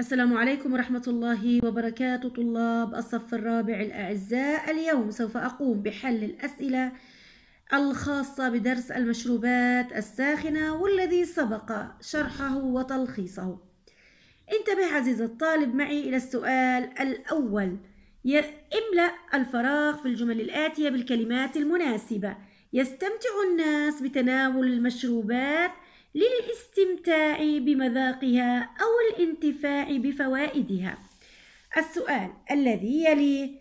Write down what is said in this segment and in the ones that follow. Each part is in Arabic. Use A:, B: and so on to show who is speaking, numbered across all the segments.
A: السلام عليكم ورحمة الله وبركاته طلاب الصف الرابع الأعزاء اليوم سوف أقوم بحل الأسئلة الخاصة بدرس المشروبات الساخنة والذي سبق شرحه وتلخيصه انتبه عزيز الطالب معي إلى السؤال الأول املأ الفراغ في الجمل الآتية بالكلمات المناسبة يستمتع الناس بتناول المشروبات للاستمتاع بمذاقها أو الانتفاع بفوائدها السؤال الذي يلي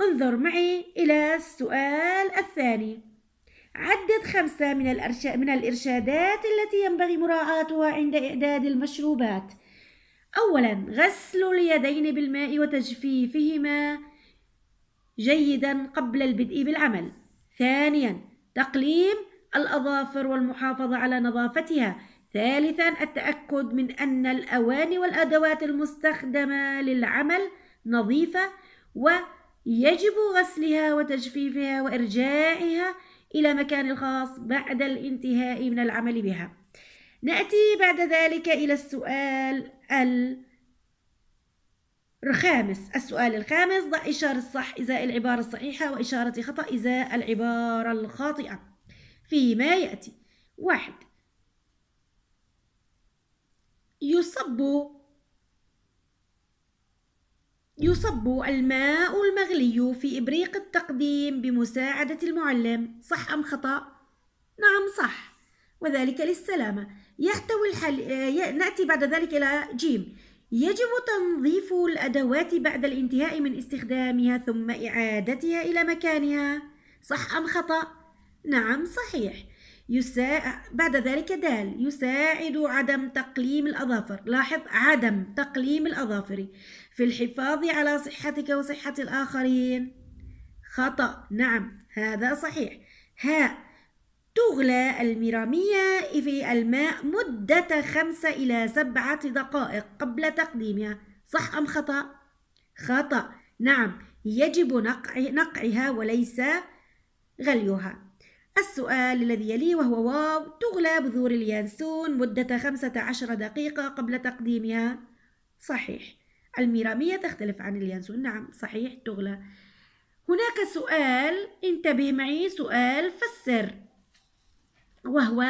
A: انظر معي إلى السؤال الثاني عدد خمسة من, الأرشا... من الإرشادات التي ينبغي مراعاتها عند إعداد المشروبات أولا غسل اليدين بالماء وتجفيفهما جيدا قبل البدء بالعمل ثانيا تقليم الأظافر والمحافظة على نظافتها ثالثا التأكد من أن الأواني والأدوات المستخدمة للعمل نظيفة ويجب غسلها وتجفيفها وإرجاعها إلى مكان الخاص بعد الانتهاء من العمل بها نأتي بعد ذلك إلى السؤال الخامس السؤال الخامس ضع إشارة صح إزاء العبارة الصحيحة وإشارة خطأ إزاء العبارة الخاطئة فيما يأتي واحد يصب يصب الماء المغلي في إبريق التقديم بمساعدة المعلم صح أم خطأ؟ نعم صح وذلك للسلامة يحتوي الحل... نأتي بعد ذلك إلى جيم يجب تنظيف الأدوات بعد الانتهاء من استخدامها ثم إعادتها إلى مكانها صح أم خطأ؟ نعم صحيح يسا... بعد ذلك دال يساعد عدم تقليم الأظافر لاحظ عدم تقليم الأظافر في الحفاظ على صحتك وصحة الآخرين خطأ نعم هذا صحيح ها تغلى الميرامية في الماء مدة خمسة إلى سبعة دقائق قبل تقديمها صح أم خطأ؟ خطأ نعم يجب نقع نقعها وليس غليها السؤال الذي يلي وهو واو تغلى بذور اليانسون مدة خمسة عشر دقيقة قبل تقديمها صحيح الميرامية تختلف عن اليانسون نعم صحيح تغلى هناك سؤال انتبه معي سؤال فسر وهو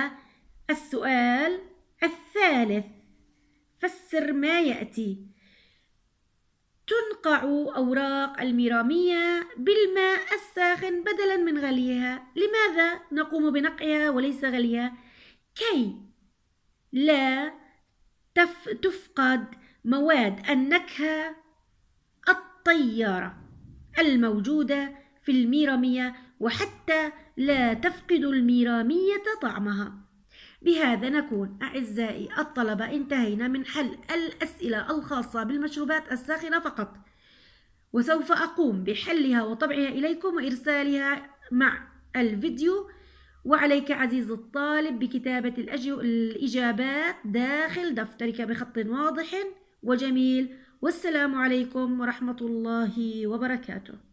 A: السؤال الثالث فسر ما يأتي تنقع أوراق الميرامية بالماء الساخن بدلا من غليها لماذا نقوم بنقعها وليس غليها كي لا تف تفقد مواد النكهة الطيارة الموجودة في الميرامية وحتى لا تفقد الميرامية طعمها بهذا نكون أعزائي الطلبة انتهينا من حل الأسئلة الخاصة بالمشروبات الساخنة فقط وسوف أقوم بحلها وطبعها إليكم وإرسالها مع الفيديو وعليك عزيز الطالب بكتابة الإجابات داخل دفترك بخط واضح وجميل والسلام عليكم ورحمة الله وبركاته